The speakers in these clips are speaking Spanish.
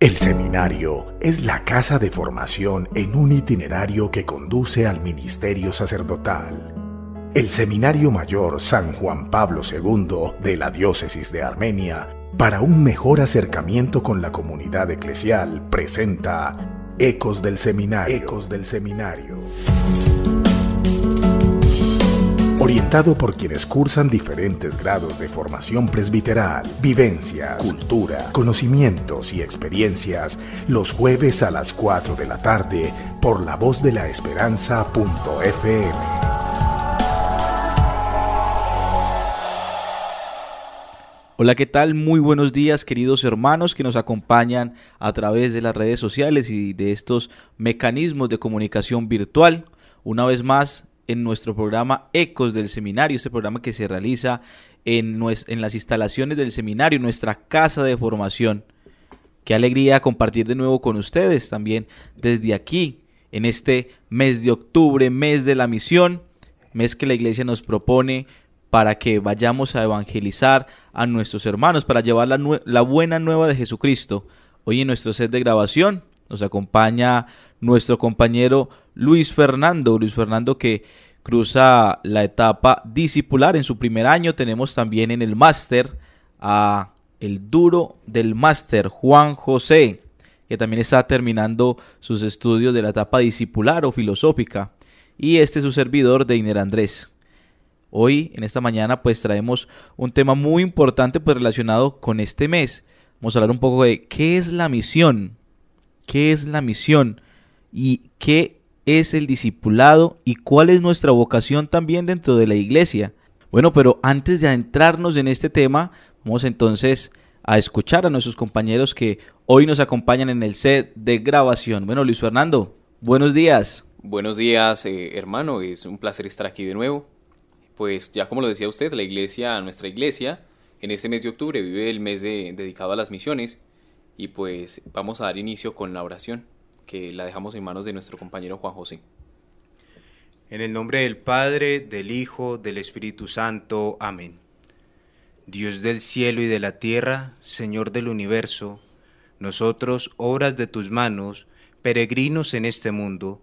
El seminario es la casa de formación en un itinerario que conduce al ministerio sacerdotal. El Seminario Mayor San Juan Pablo II de la Diócesis de Armenia, para un mejor acercamiento con la comunidad eclesial, presenta Ecos del Seminario. Ecos del Seminario orientado por quienes cursan diferentes grados de formación presbiteral, vivencias, cultura, conocimientos y experiencias, los jueves a las 4 de la tarde por la voz de la esperanza.fm. Hola, ¿qué tal? Muy buenos días, queridos hermanos que nos acompañan a través de las redes sociales y de estos mecanismos de comunicación virtual. Una vez más, en nuestro programa Ecos del Seminario, este programa que se realiza en, las instalaciones del seminario, nuestra casa de formación. Qué alegría compartir de nuevo con ustedes también desde aquí, en este mes de octubre, mes de la misión, mes que la iglesia nos propone para que vayamos a evangelizar a nuestros hermanos, para llevar la, la buena nueva de Jesucristo. Hoy en nuestro set de grabación nos acompaña nuestro compañero Luis Fernando. Luis Fernando que cruza la etapa discipular en su primer año. Tenemos también en el máster a el duro del máster, Juan José, que también está terminando sus estudios de la etapa discipular o filosófica. Y este es su servidor, de Iner Andrés. Hoy, en esta mañana, pues traemos un tema muy importante pues, relacionado con este mes. Vamos a hablar un poco de qué es la misión, qué es la misión y qué es el discipulado y cuál es nuestra vocación también dentro de la iglesia. Bueno, pero antes de adentrarnos en este tema, vamos entonces a escuchar a nuestros compañeros que hoy nos acompañan en el set de grabación. Bueno, Luis Fernando, buenos días. Buenos días, eh, hermano, es un placer estar aquí de nuevo. Pues ya como lo decía usted, la iglesia, nuestra iglesia, en este mes de octubre vive el mes dedicado a las misiones y pues vamos a dar inicio con la oración que la dejamos en manos de nuestro compañero Juan José. En el nombre del Padre, del Hijo, del Espíritu Santo. Amén. Dios del cielo y de la tierra, Señor del universo, nosotros, obras de tus manos, peregrinos en este mundo,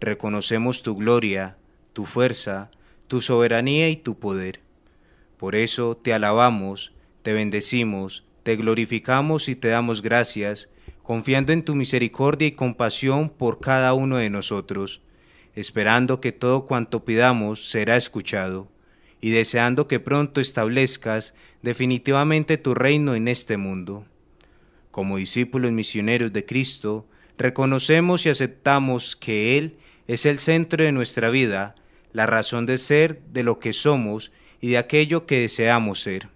reconocemos tu gloria, tu fuerza, tu soberanía y tu poder. Por eso te alabamos, te bendecimos, te glorificamos y te damos gracias confiando en tu misericordia y compasión por cada uno de nosotros, esperando que todo cuanto pidamos será escuchado, y deseando que pronto establezcas definitivamente tu reino en este mundo. Como discípulos misioneros de Cristo, reconocemos y aceptamos que Él es el centro de nuestra vida, la razón de ser de lo que somos y de aquello que deseamos ser.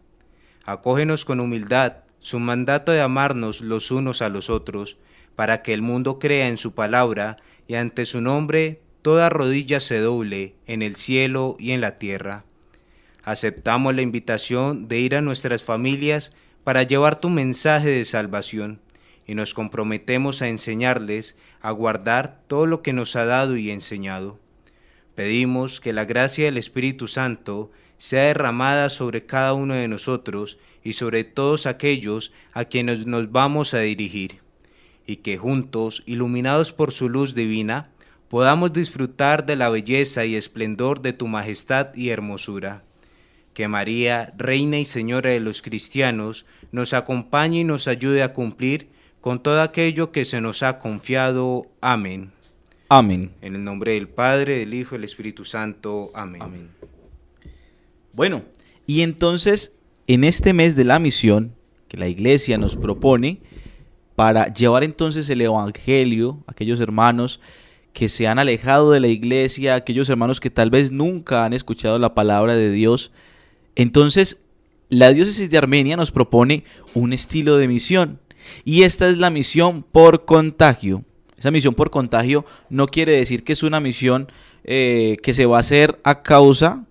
Acógenos con humildad su mandato de amarnos los unos a los otros, para que el mundo crea en su palabra y ante su nombre toda rodilla se doble en el cielo y en la tierra. Aceptamos la invitación de ir a nuestras familias para llevar tu mensaje de salvación y nos comprometemos a enseñarles a guardar todo lo que nos ha dado y enseñado. Pedimos que la gracia del Espíritu Santo sea derramada sobre cada uno de nosotros y sobre todos aquellos a quienes nos vamos a dirigir, y que juntos, iluminados por su luz divina, podamos disfrutar de la belleza y esplendor de tu majestad y hermosura. Que María, Reina y Señora de los cristianos, nos acompañe y nos ayude a cumplir con todo aquello que se nos ha confiado. Amén. Amén. En el nombre del Padre, del Hijo y del Espíritu Santo. Amén. Amén. Bueno, y entonces en este mes de la misión que la iglesia nos propone, para llevar entonces el Evangelio a aquellos hermanos que se han alejado de la iglesia, aquellos hermanos que tal vez nunca han escuchado la palabra de Dios. Entonces, la diócesis de Armenia nos propone un estilo de misión. Y esta es la misión por contagio. Esa misión por contagio no quiere decir que es una misión eh, que se va a hacer a causa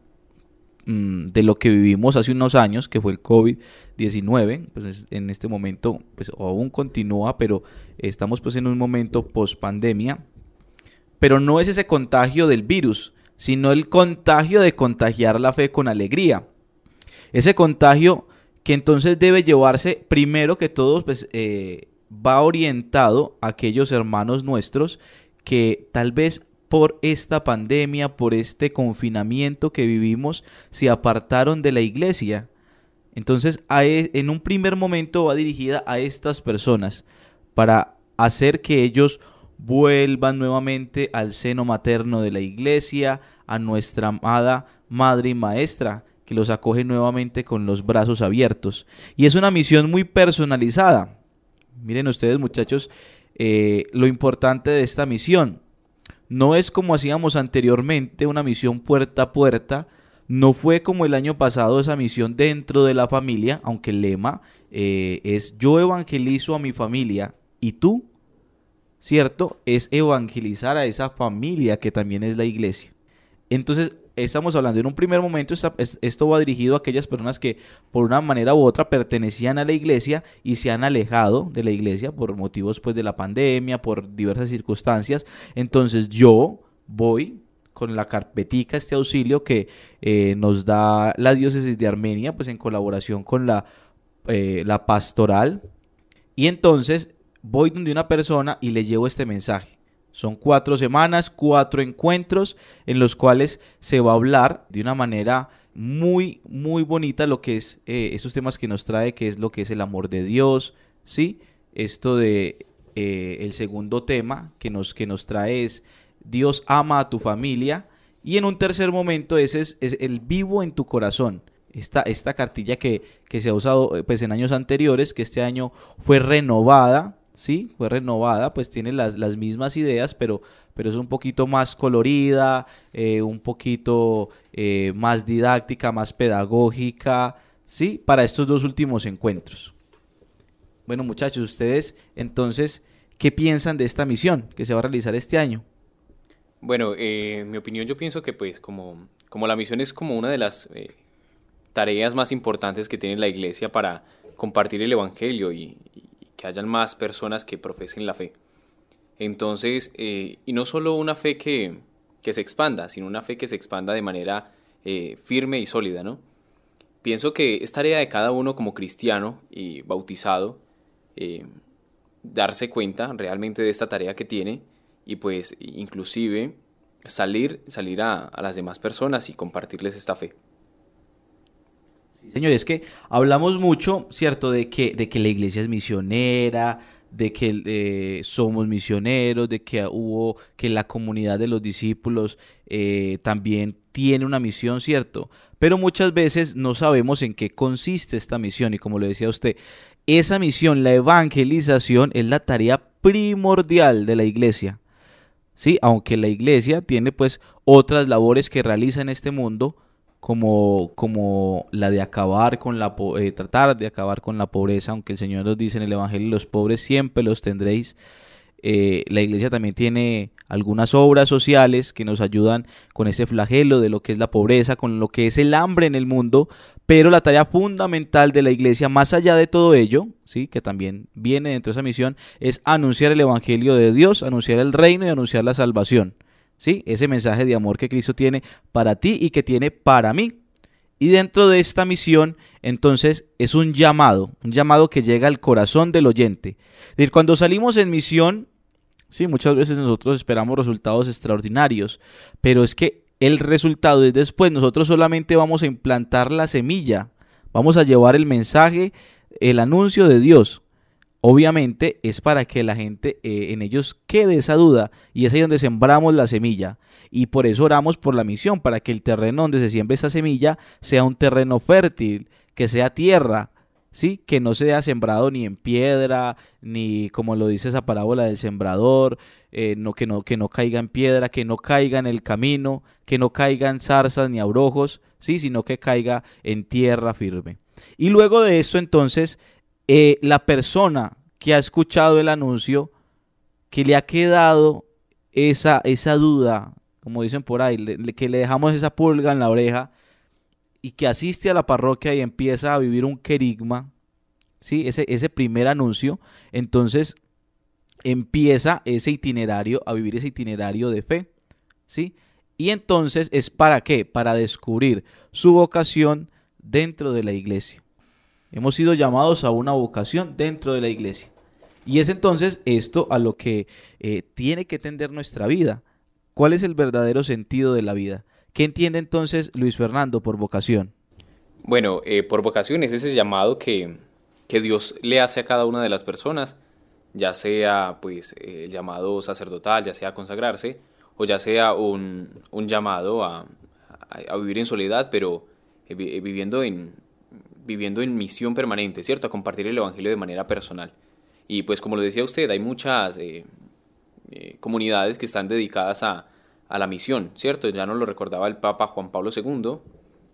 Mm, de lo que vivimos hace unos años, que fue el COVID-19, pues en este momento pues aún continúa, pero estamos pues en un momento post pandemia, pero no es ese contagio del virus, sino el contagio de contagiar la fe con alegría. Ese contagio que entonces debe llevarse primero que todo, pues eh, va orientado a aquellos hermanos nuestros que tal vez por esta pandemia, por este confinamiento que vivimos, se apartaron de la iglesia. Entonces, e, en un primer momento va dirigida a estas personas para hacer que ellos vuelvan nuevamente al seno materno de la iglesia, a nuestra amada Madre y Maestra, que los acoge nuevamente con los brazos abiertos. Y es una misión muy personalizada. Miren ustedes muchachos eh, lo importante de esta misión no es como hacíamos anteriormente una misión puerta a puerta. No fue como el año pasado esa misión dentro de la familia, aunque el lema eh, es yo evangelizo a mi familia y tú, ¿cierto? Es evangelizar a esa familia que también es la iglesia. Entonces estamos hablando en un primer momento, esto va dirigido a aquellas personas que por una manera u otra pertenecían a la iglesia y se han alejado de la iglesia por motivos pues de la pandemia, por diversas circunstancias. Entonces yo voy con la carpetica, este auxilio que eh, nos da la diócesis de Armenia, pues en colaboración con la, eh, la pastoral. Y entonces voy donde una persona y le llevo este mensaje. Son cuatro semanas, cuatro encuentros en los cuales se va a hablar de una manera muy, muy bonita lo que es eh, esos temas que nos trae, que es lo que es el amor de Dios, ¿sí? Esto de eh, el segundo tema que nos, que nos trae es Dios ama a tu familia. Y en un tercer momento ese es, el vivo en tu corazón. Esta, esta cartilla que, que, se ha usado eh, pues, en años anteriores, que este año fue renovada sí, fue renovada, pues tiene las, las mismas ideas, pero, pero es un poquito más colorida, eh, un poquito eh, más didáctica, más pedagógica, sí, para estos dos últimos encuentros. Bueno, muchachos, ustedes entonces, ¿qué piensan de esta misión que se va a realizar este año? Bueno, eh, en mi opinión yo pienso que pues como, como la misión es como una de las tareas más importantes que tiene la iglesia para compartir el Evangelio y, que hayan más personas que profesen la fe. Entonces, eh, y no solo una fe que, se expanda, sino una fe que se expanda de manera eh, firme y sólida, ¿no? Pienso que es tarea de cada uno como cristiano y bautizado eh, darse cuenta realmente de esta tarea que tiene y pues inclusive salir, salir a las demás personas y compartirles esta fe señor, es que hablamos mucho, ¿cierto?, de que, de que la iglesia es misionera, de que eh, somos misioneros, de que hubo, que la comunidad de los discípulos eh, también tiene una misión, ¿cierto? Pero muchas veces no sabemos en qué consiste esta misión y como lo decía usted, esa misión, la evangelización, es la tarea primordial de la iglesia. Sí, aunque la iglesia tiene pues otras labores que realiza en este mundo, como, como la de acabar con la eh, tratar de acabar con la pobreza, aunque el Señor nos dice en el Evangelio, los pobres siempre los tendréis. Eh, la iglesia también tiene algunas obras sociales que nos ayudan con ese flagelo de lo que es la pobreza, con lo que es el hambre en el mundo, pero la tarea fundamental de la iglesia, más allá de todo ello, ¿sí? que también viene dentro de esa misión, es anunciar el Evangelio de Dios, anunciar el reino y anunciar la salvación. Ese mensaje de amor que Cristo tiene para ti y que tiene para mí. Y dentro de esta misión, entonces, es un llamado, un llamado que llega al corazón del oyente. decir, cuando salimos en misión, sí, muchas veces nosotros esperamos resultados extraordinarios, pero es que el resultado es después, nosotros solamente vamos a implantar la semilla, vamos a llevar el mensaje, el anuncio de Dios, Obviamente es para que la gente eh, en ellos quede esa duda y es ahí donde sembramos la semilla. Y por eso oramos por la misión, para que el terreno donde se siembre esa semilla sea un terreno fértil, que sea tierra, ¿sí? que no sea sembrado ni en piedra, ni como lo dice esa parábola del sembrador, eh, que, no, que no caiga en piedra, que no caiga en el camino, que no caigan zarzas ni abrojos, ¿sí? sino que caiga en tierra firme. Y luego de esto entonces eh, la persona que ha escuchado el anuncio, que le ha quedado esa, esa duda, como dicen por ahí, que le dejamos esa pulga en la oreja y que asiste a la parroquia y empieza a vivir un querigma, ¿sí? ese, ese primer anuncio, entonces empieza ese itinerario, a vivir ese itinerario de fe, ¿sí? Y entonces es para qué? Para descubrir su vocación dentro de la iglesia. Hemos sido llamados a una vocación dentro de la iglesia. Y es entonces esto a lo que eh, tiene que tender nuestra vida. ¿Cuál es el verdadero sentido de la vida? ¿Qué entiende entonces Luis Fernando por vocación? Bueno, eh, por vocación es ese llamado que, Dios le hace a cada una de las personas, ya sea pues eh, el llamado sacerdotal, ya sea consagrarse, o ya sea un, llamado a, vivir en soledad, pero viviendo en, viviendo en misión permanente, ¿cierto? A compartir el Evangelio de manera personal. Y pues como lo decía usted, hay muchas eh, eh, comunidades que están dedicadas a, la misión, ¿cierto? Ya nos lo recordaba el Papa Juan Pablo II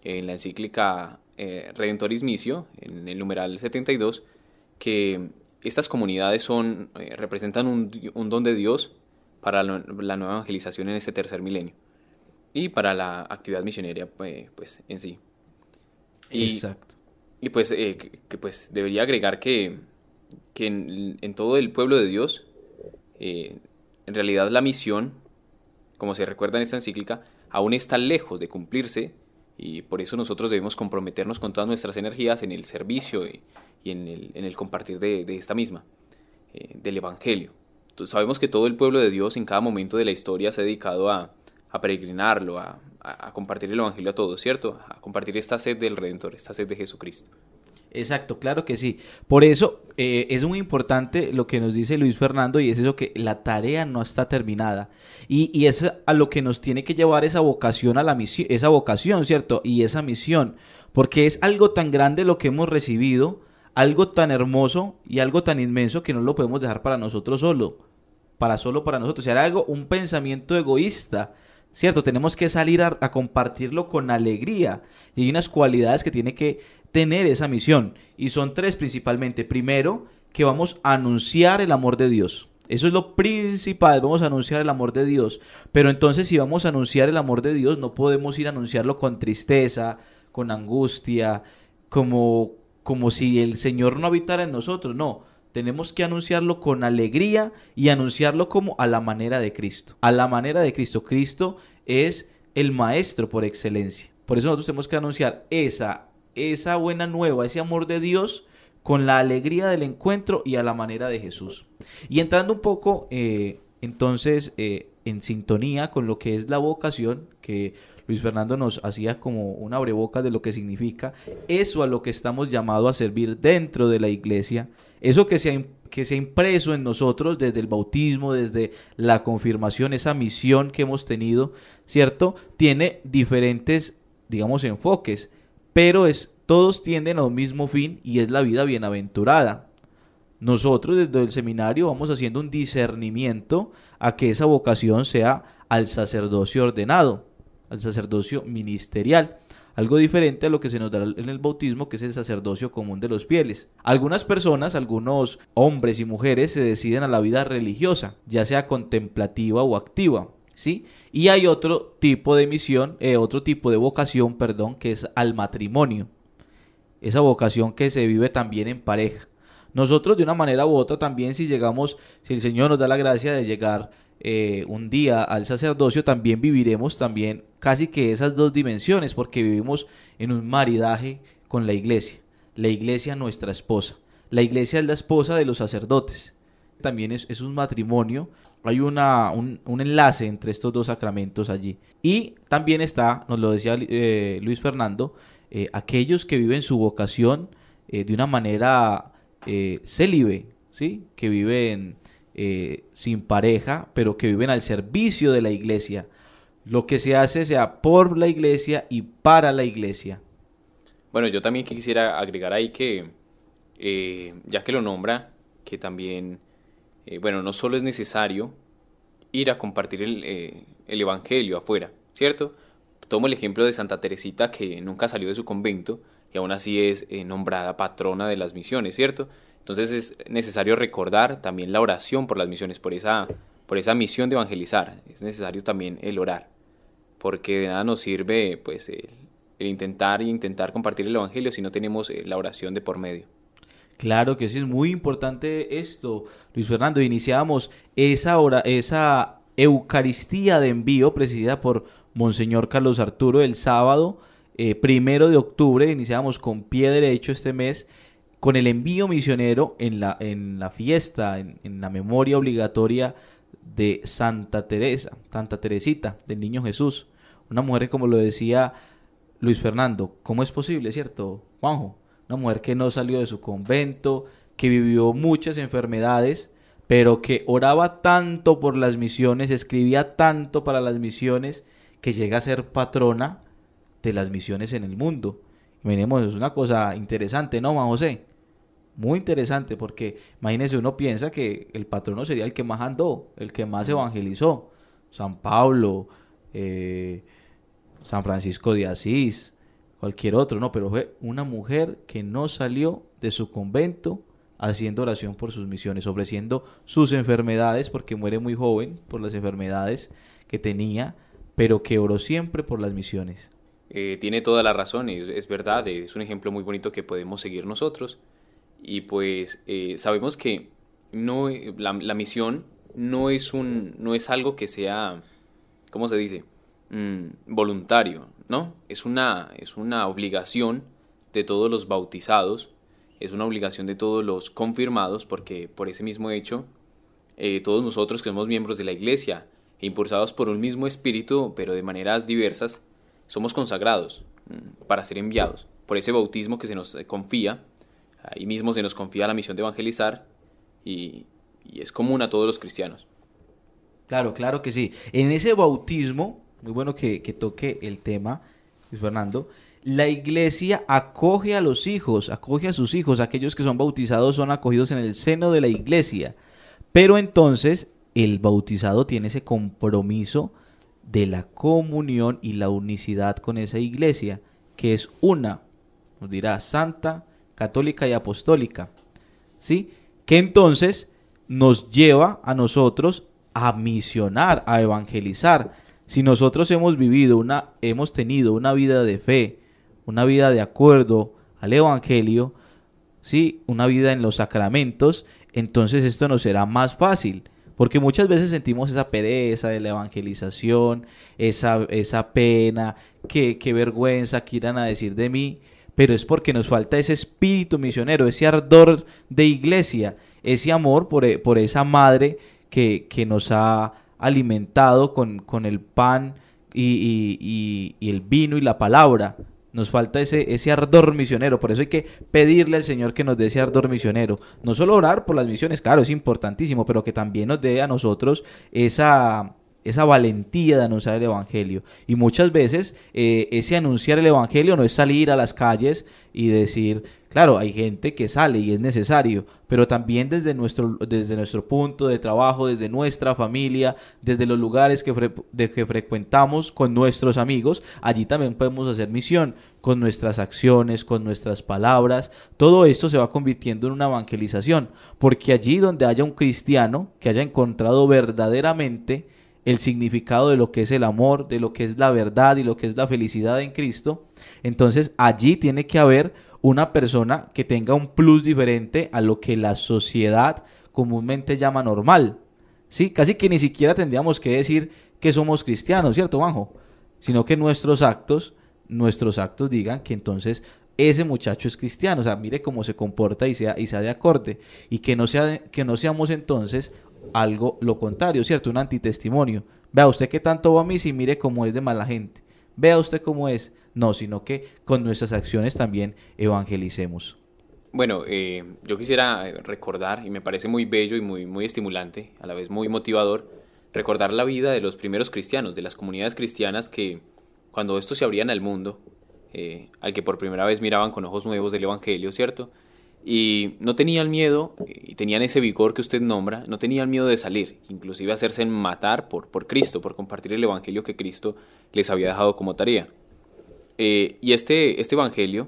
en la encíclica eh, Redentorismicio Missio, en el numeral 72, que estas comunidades son, representan un, don de Dios para la, nueva evangelización en este tercer milenio y para la actividad misionera pues en sí. Exacto y pues eh, que, pues debería agregar que, en, todo el pueblo de Dios, eh, en realidad la misión, como se recuerda en esta encíclica, aún está lejos de cumplirse y por eso nosotros debemos comprometernos con todas nuestras energías en el servicio y, en, el, compartir de, esta misma, eh, del Evangelio. sabemos que todo el pueblo de Dios en cada momento de la historia se ha dedicado a, a peregrinarlo, a, a, compartir el Evangelio a todos, ¿cierto? A compartir esta sed del Redentor, esta sed de Jesucristo. Exacto, claro que sí. Por eso eh, es muy importante lo que nos dice Luis Fernando y es eso que la tarea no está terminada. Y, y es a lo que nos tiene que llevar esa vocación a la misión, esa vocación, ¿cierto? Y esa misión. Porque es algo tan grande lo que hemos recibido, algo tan hermoso y algo tan inmenso que no lo podemos dejar para nosotros solo. Para solo para nosotros. O sea, algo, un pensamiento egoísta ¿cierto? Tenemos que salir a, compartirlo con alegría. Y hay unas cualidades que tiene que tener esa misión. Y son tres principalmente. Primero, que vamos a anunciar el amor de Dios. Eso es lo principal, vamos a anunciar el amor de Dios. Pero entonces si vamos a anunciar el amor de Dios, no podemos ir a anunciarlo con tristeza, con angustia, como, como si el Señor no habitara en nosotros. No, tenemos que anunciarlo con alegría y anunciarlo como a la manera de Cristo. A la manera de Cristo. Cristo es el maestro por excelencia. Por eso nosotros tenemos que anunciar esa, esa buena nueva, ese amor de Dios con la alegría del encuentro y a la manera de Jesús. Y entrando un poco, eh, entonces, eh, en sintonía con lo que es la vocación, que Luis Fernando nos hacía como una abreboca de lo que significa, eso a lo que estamos llamados a servir dentro de la iglesia eso que se ha, que se impreso en nosotros desde el bautismo, desde la confirmación, esa misión que hemos tenido, ¿cierto? Tiene diferentes, digamos, enfoques, pero es, todos tienden a un mismo fin y es la vida bienaventurada. Nosotros desde el seminario vamos haciendo un discernimiento a que esa vocación sea al sacerdocio ordenado, al sacerdocio ministerial algo diferente a lo que se nos da en el bautismo, que es el sacerdocio común de los fieles. Algunas personas, algunos hombres y mujeres se deciden a la vida religiosa, ya sea contemplativa o activa, ¿sí? Y hay otro tipo de misión, eh, otro tipo de vocación, perdón, que es al matrimonio. Esa vocación que se vive también en pareja. Nosotros de una manera u otra también si llegamos, si el Señor nos da la gracia de llegar eh, un día al sacerdocio, también viviremos también casi que esas dos dimensiones, porque vivimos en un maridaje con la iglesia, la iglesia nuestra esposa, la iglesia es la esposa de los sacerdotes, también es, un matrimonio, hay una, un, enlace entre estos dos sacramentos allí. Y también está, nos lo decía eh, Luis Fernando, eh, aquellos que viven su vocación eh, de una manera célibe, ¿sí? que viven sin pareja, pero que viven al servicio de la iglesia lo que se hace sea por la iglesia y para la iglesia. Bueno, yo también quisiera agregar ahí que, eh, ya que lo nombra, que también, eh, bueno, no solo es necesario ir a compartir el, eh, el, Evangelio afuera, ¿cierto? Tomo el ejemplo de Santa Teresita que nunca salió de su convento y aún así es nombrada patrona de las misiones, ¿cierto? Entonces es necesario recordar también la oración por las misiones, por esa, por esa misión de evangelizar. Es necesario también el orar porque de nada nos sirve pues el, intentar intentar intentar compartir el evangelio si no tenemos eh, la oración de por medio. Claro que sí, es muy importante esto, Luis Fernando. Iniciamos esa hora, esa Eucaristía de envío presidida por Monseñor Carlos Arturo el sábado eh, primero de octubre. Iniciamos con pie derecho este mes con el envío misionero en la, en la fiesta, en la memoria obligatoria de Santa Teresa, Santa Teresita del Niño Jesús. Una mujer, como lo decía Luis Fernando, ¿cómo es posible, cierto, Juanjo? Una mujer que no salió de su convento, que vivió muchas enfermedades, pero que oraba tanto por las misiones, escribía tanto para las misiones, que llega a ser patrona de las misiones en el mundo. Miremos, es una cosa interesante, ¿no, Juan José? Muy interesante porque imagínese uno piensa que el patrono sería el que más andó, el que más evangelizó. San Pablo, eh, San Francisco de Asís, cualquier otro, no, pero fue una mujer que no salió de su convento haciendo oración por sus misiones, ofreciendo sus enfermedades, porque muere muy joven por las enfermedades que tenía, pero que oró siempre por las misiones. Eh, tiene toda la razón, es, verdad, es un ejemplo muy bonito que podemos seguir nosotros. Y pues eh, sabemos que no, la, misión no es, un, no es algo que sea, ¿cómo se dice? Mm, voluntario, ¿no? Es una, es una obligación de todos los bautizados, es una obligación de todos los confirmados, porque por ese mismo hecho, eh, todos nosotros que somos miembros de la iglesia, impulsados por un mismo espíritu, pero de maneras diversas, somos consagrados mm, para ser enviados por ese bautismo que se nos confía Ahí mismo se nos confía la misión de evangelizar y, es común a todos los cristianos. Claro, claro que sí. En ese bautismo, muy bueno que, que toque el tema, Luis Fernando, la iglesia acoge a los hijos, acoge a sus hijos, aquellos que son bautizados son acogidos en el seno de la iglesia. Pero entonces el bautizado tiene ese compromiso de la comunión y la unicidad con esa iglesia, que es una, nos dirá Santa católica y apostólica. ¿Sí? Que entonces nos lleva a nosotros a misionar, a evangelizar. Si nosotros hemos vivido una hemos tenido una vida de fe, una vida de acuerdo al evangelio, ¿sí? Una vida en los sacramentos, entonces esto nos será más fácil. Porque muchas veces sentimos esa pereza de la evangelización, esa, esa pena, qué, qué vergüenza quieran a decir de mí pero es porque nos falta ese espíritu misionero, ese ardor de iglesia, ese amor por, e, esa madre que, nos ha alimentado con, el pan y, el vino y la palabra. Nos falta ese, ese ardor misionero, por eso hay que pedirle al Señor que nos dé ese ardor misionero. No solo orar por las misiones, claro, es importantísimo, pero que también nos dé a nosotros esa, esa valentía de anunciar el Evangelio. Y muchas veces eh, ese anunciar el Evangelio no es salir a las calles y decir, claro, hay gente que sale y es necesario, pero también desde nuestro, desde nuestro punto de trabajo, desde nuestra familia, desde los lugares que, que frecuentamos con nuestros amigos, allí también podemos hacer misión con nuestras acciones, con nuestras palabras. Todo esto se va convirtiendo en una evangelización, porque allí donde haya un cristiano que haya encontrado verdaderamente el significado de lo que es el amor, de lo que es la verdad y lo que es la felicidad en Cristo, entonces allí tiene que haber una persona que tenga un plus diferente a lo que la sociedad comúnmente llama normal. ¿Sí? Casi que ni siquiera tendríamos que decir que somos cristianos, ¿cierto, Juanjo? Sino que nuestros actos, nuestros actos digan que entonces ese muchacho es cristiano, o sea, mire cómo se comporta y sea, y sea de acorde, y que no, sea, que no seamos entonces algo lo contrario, ¿cierto? Un antitestimonio. Vea usted que tanto va a mí y mire cómo es de mala gente. Vea usted cómo es. No, sino que con nuestras acciones también evangelicemos. Bueno, eh, yo quisiera recordar, y me parece muy bello y muy, muy estimulante, a la vez muy motivador, recordar la vida de los primeros cristianos, de las comunidades cristianas que cuando estos se abrían al mundo, eh, al que por primera vez miraban con ojos nuevos del Evangelio, ¿cierto? y no tenían miedo, y tenían ese vigor que usted nombra, no tenían miedo de salir, inclusive hacerse matar por, por Cristo, por compartir el Evangelio que Cristo les había dejado como tarea. Eh, y este, este Evangelio,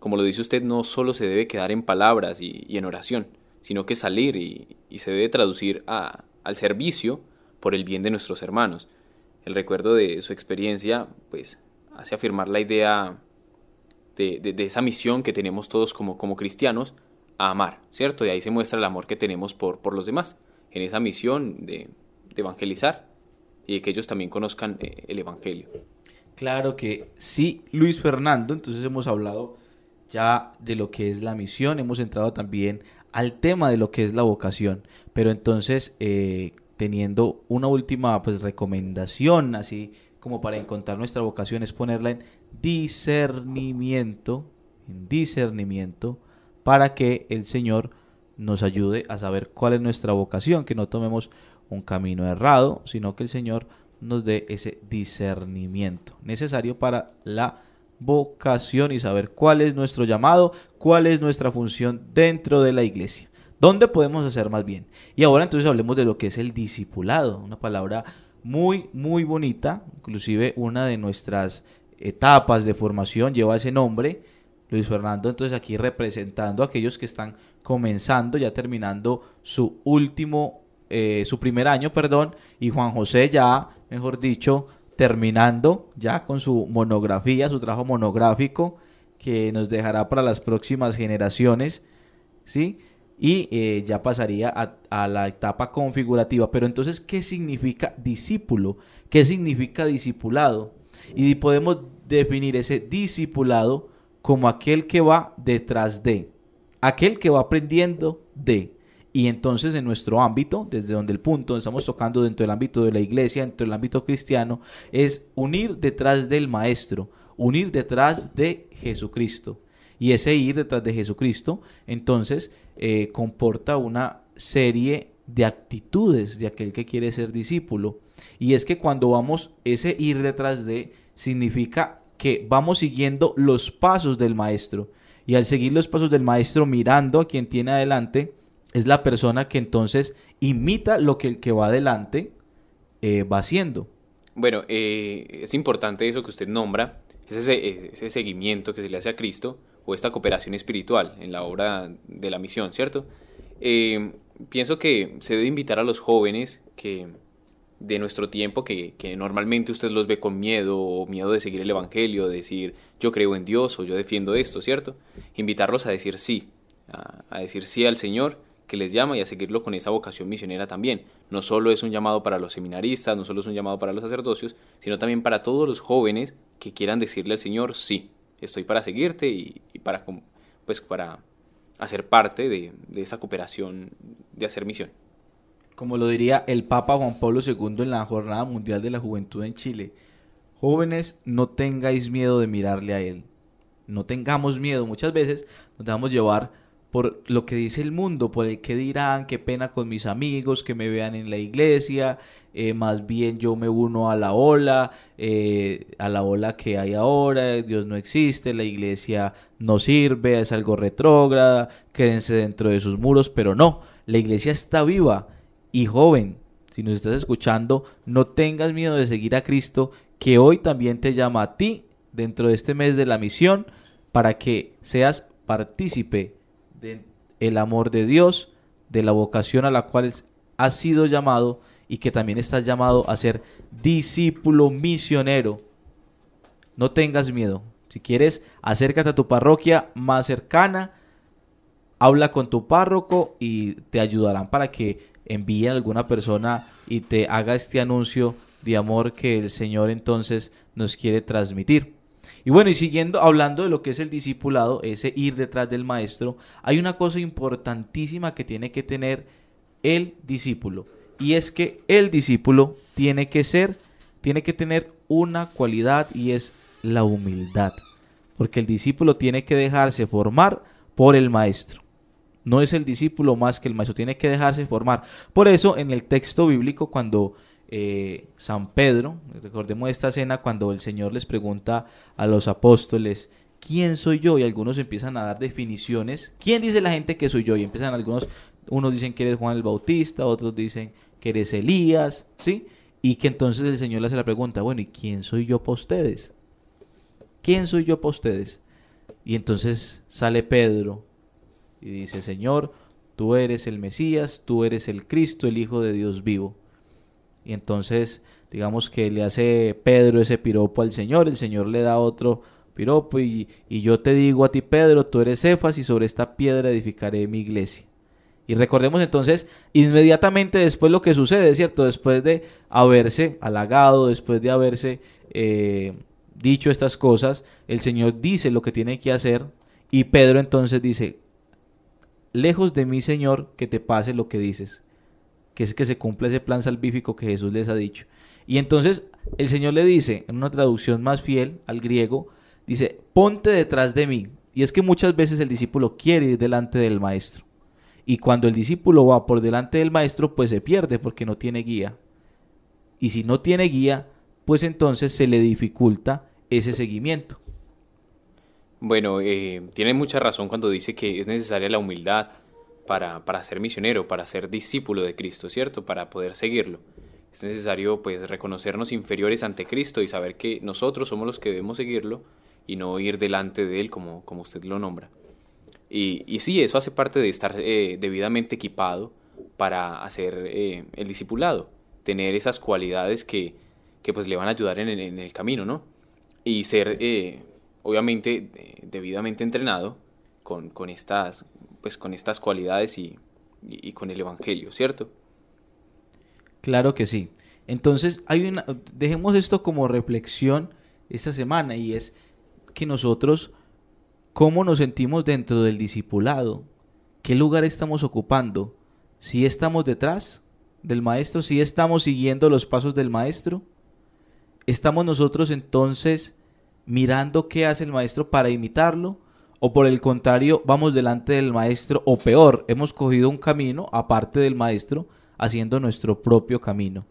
como lo dice usted, no solo se debe quedar en palabras y, en oración, sino que salir y, se debe traducir al servicio por el bien de nuestros hermanos. El recuerdo de su experiencia, pues, hace afirmar la idea de, esa misión que tenemos todos como, como cristianos a amar, ¿cierto? Y ahí se muestra el amor que tenemos por, por los demás, en esa misión de, evangelizar y de que ellos también conozcan eh, el Evangelio. Claro que sí, Luis Fernando, entonces hemos hablado ya de lo que es la misión, hemos entrado también al tema de lo que es la vocación, pero entonces eh, teniendo una última pues recomendación así como para encontrar nuestra vocación es ponerla en discernimiento, discernimiento, para que el Señor nos ayude a saber cuál es nuestra vocación, que no tomemos un camino errado, sino que el Señor nos dé ese discernimiento necesario para la vocación y saber cuál es nuestro llamado, cuál es nuestra función dentro de la iglesia, dónde podemos hacer más bien. Y ahora entonces hablemos de lo que es el discipulado, una palabra muy, muy bonita, inclusive una de nuestras etapas de formación lleva ese nombre. Luis Fernando entonces aquí representando a aquellos que están comenzando, ya terminando su último, eh, su primer año, perdón, y Juan José ya, mejor dicho, terminando ya con su monografía, su trabajo monográfico que nos dejará para las próximas generaciones, ¿sí? Y eh, ya pasaría a, a la etapa configurativa. Pero entonces, ¿qué significa discípulo? ¿Qué significa discipulado? Y podemos definir ese discipulado como aquel que va detrás de, aquel que va aprendiendo de. Y entonces en nuestro ámbito, desde donde el punto estamos tocando dentro del ámbito de la iglesia, dentro del ámbito cristiano, es unir detrás del maestro, unir detrás de Jesucristo. Y ese ir detrás de Jesucristo, entonces, eh, comporta una serie de actitudes de aquel que quiere ser discípulo. Y es que cuando vamos, ese ir detrás de significa que vamos siguiendo los pasos del maestro. Y al seguir los pasos del maestro mirando a quien tiene adelante, es la persona que entonces imita lo que el que va adelante eh, va haciendo. Bueno, eh, es importante eso que usted nombra, ese, ese seguimiento que se le hace a Cristo o esta cooperación espiritual en la obra de la misión, ¿cierto? Eh, pienso que se debe invitar a los jóvenes que de nuestro tiempo que, normalmente usted los ve con miedo o miedo de seguir el Evangelio, de decir yo creo en Dios o yo defiendo esto, ¿cierto? Invitarlos a decir sí, a, decir sí al Señor que les llama y a seguirlo con esa vocación misionera también. No solo es un llamado para los seminaristas, no solo es un llamado para los sacerdocios, sino también para todos los jóvenes que quieran decirle al Señor sí, estoy para seguirte y, para, pues, para hacer parte de esa cooperación de hacer misión como lo diría el Papa Juan Pablo II en la Jornada Mundial de la Juventud en Chile, jóvenes, no tengáis miedo de mirarle a Él. No tengamos miedo. Muchas veces nos dejamos llevar por lo que dice el mundo, por el que dirán, qué pena con mis amigos, que me vean en la iglesia, eh, más bien yo me uno a la ola, eh, a la ola que hay ahora, Dios no existe, la iglesia no sirve, es algo retrógrada, quédense dentro de sus muros, pero no, la iglesia está viva, y joven, si nos estás escuchando, no tengas miedo de seguir a Cristo, que hoy también te llama a ti dentro de este mes de la misión, para que seas partícipe del amor de Dios, de la vocación a la cual has sido llamado y que también estás llamado a ser discípulo misionero. No tengas miedo. Si quieres, acércate a tu parroquia más cercana, habla con tu párroco y te ayudarán para que envíe a alguna persona y te haga este anuncio de amor que el Señor entonces nos quiere transmitir. Y bueno, y siguiendo hablando de lo que es el discipulado, ese ir detrás del maestro, hay una cosa importantísima que tiene que tener el discípulo. Y es que el discípulo tiene que ser, tiene que tener una cualidad y es la humildad. Porque el discípulo tiene que dejarse formar por el maestro. No es el discípulo más que el maestro, tiene que dejarse formar. Por eso en el texto bíblico cuando eh, San Pedro, recordemos esta cena cuando el Señor les pregunta a los apóstoles, ¿quién soy yo? Y algunos empiezan a dar definiciones. ¿Quién dice la gente que soy yo? Y empiezan algunos, unos dicen que eres Juan el Bautista, otros dicen que eres Elías, ¿sí? Y que entonces el Señor le hace la pregunta, bueno, ¿y quién soy yo para ustedes? ¿Quién soy yo para ustedes? Y entonces sale Pedro y dice, Señor, tú eres el Mesías, tú eres el Cristo, el Hijo de Dios vivo. Y entonces, digamos que le hace Pedro ese piropo al Señor, el Señor le da otro piropo y, yo te digo a ti, Pedro, tú eres Cefas y sobre esta piedra edificaré mi iglesia. Y recordemos entonces inmediatamente después lo que sucede, ¿cierto? Después de haberse halagado, después de haberse eh, dicho estas cosas, el Señor dice lo que tiene que hacer y Pedro entonces dice, lejos de mí, Señor, que te pase lo que dices, que es que se cumpla ese plan salvífico que Jesús les ha dicho. Y entonces el Señor le dice, en una traducción más fiel al griego, dice, ponte detrás de mí. Y es que muchas veces el discípulo quiere ir delante del maestro. Y cuando el discípulo va por delante del maestro, pues se pierde porque no tiene guía. Y si no tiene guía, pues entonces se le dificulta ese seguimiento. Bueno, eh, tiene mucha razón cuando dice que es necesaria la humildad para, para, ser misionero, para ser discípulo de Cristo, ¿cierto? Para poder seguirlo. Es necesario pues reconocernos inferiores ante Cristo y saber que nosotros somos los que debemos seguirlo y no ir delante de Él como, como usted lo nombra. Y, y sí, eso hace parte de estar eh, debidamente equipado para hacer eh, el discipulado, tener esas cualidades que, que, pues le van a ayudar en el camino, ¿no? Y ser obviamente debidamente entrenado con, estas, pues, con estas cualidades y, y, con el Evangelio, ¿cierto? Claro que sí. Entonces, hay una, dejemos esto como reflexión esta semana y es que nosotros, ¿cómo nos sentimos dentro del discipulado? ¿Qué lugar estamos ocupando? ¿Si estamos detrás del maestro? ¿Si estamos siguiendo los pasos del maestro? ¿Estamos nosotros entonces mirando qué hace el maestro para imitarlo, o por el contrario, vamos delante del maestro, o peor, hemos cogido un camino aparte del maestro, haciendo nuestro propio camino.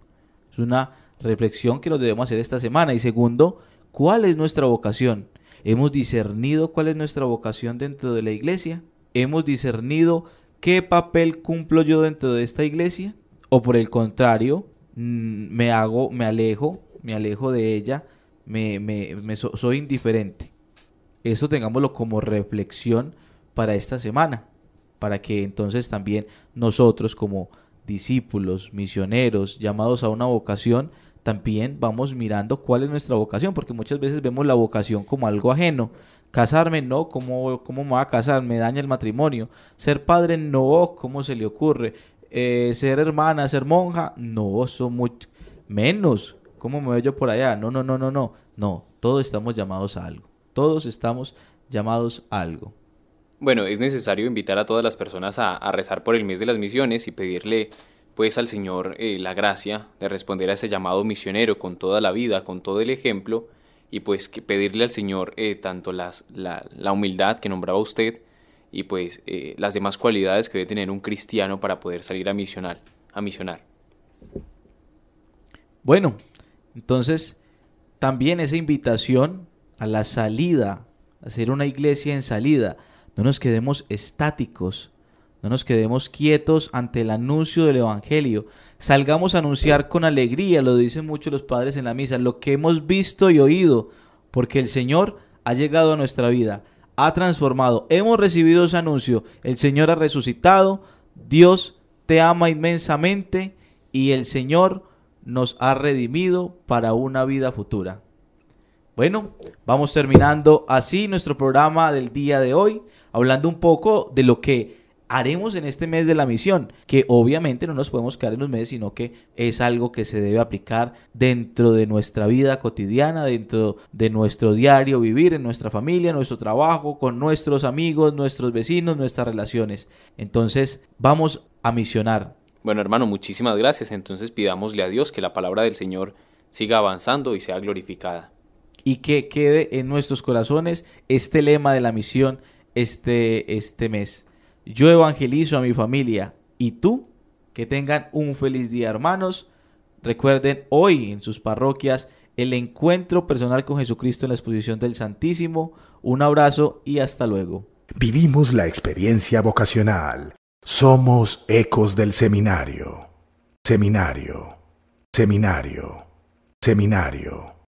Es una reflexión que nos debemos hacer esta semana. Y segundo, ¿cuál es nuestra vocación? ¿Hemos discernido cuál es nuestra vocación dentro de la iglesia? ¿Hemos discernido qué papel cumplo yo dentro de esta iglesia? ¿O por el contrario, mm, me hago, me alejo, me alejo de ella? me, me, soy indiferente. Eso tengámoslo como reflexión para esta semana, para que entonces también nosotros como discípulos, misioneros, llamados a una vocación, también vamos mirando cuál es nuestra vocación, porque muchas veces vemos la vocación como algo ajeno. Casarme, no, ¿cómo, cómo me va a casar? Me daña el matrimonio. Ser padre, no, ¿cómo se le ocurre? Eh, ser hermana, ser monja, no, son mucho menos. ¿Cómo me veo yo por allá? No, no, no, no, no. No, todos estamos llamados a algo. Todos estamos llamados a algo. Bueno, es necesario invitar a todas las personas a, rezar por el mes de las misiones y pedirle pues al Señor eh, la gracia de responder a ese llamado misionero con toda la vida, con todo el ejemplo, y pues pedirle al Señor eh, tanto la, humildad que nombraba usted y pues eh, las demás cualidades que debe tener un cristiano para poder salir a misionar. A misionar. Bueno, entonces, también esa invitación a la salida, a ser una iglesia en salida, no nos quedemos estáticos, no nos quedemos quietos ante el anuncio del Evangelio. Salgamos a anunciar con alegría, lo dicen muchos los padres en la misa, lo que hemos visto y oído, porque el Señor ha llegado a nuestra vida, ha transformado, hemos recibido ese anuncio, el Señor ha resucitado, Dios te ama inmensamente y el Señor nos ha redimido para una vida futura. Bueno, vamos terminando así nuestro programa del día de hoy, hablando un poco de lo que haremos en este mes de la misión, que obviamente no nos podemos quedar en un mes, sino que es algo que se debe aplicar dentro de nuestra vida cotidiana, dentro de nuestro diario vivir, en nuestra familia, en nuestro trabajo, con nuestros amigos, nuestros vecinos, nuestras relaciones. Entonces, vamos a misionar. Bueno, hermano, muchísimas gracias. Entonces pidámosle a Dios que la palabra del Señor siga avanzando y sea glorificada. Y que quede en nuestros corazones este lema de la misión este, este mes. Yo evangelizo a mi familia y tú, que tengan un feliz día, hermanos. Recuerden hoy en sus parroquias el encuentro personal con Jesucristo en la exposición del Santísimo. Un abrazo y hasta luego. Vivimos la experiencia vocacional. Somos ecos del seminario, seminario, seminario, seminario.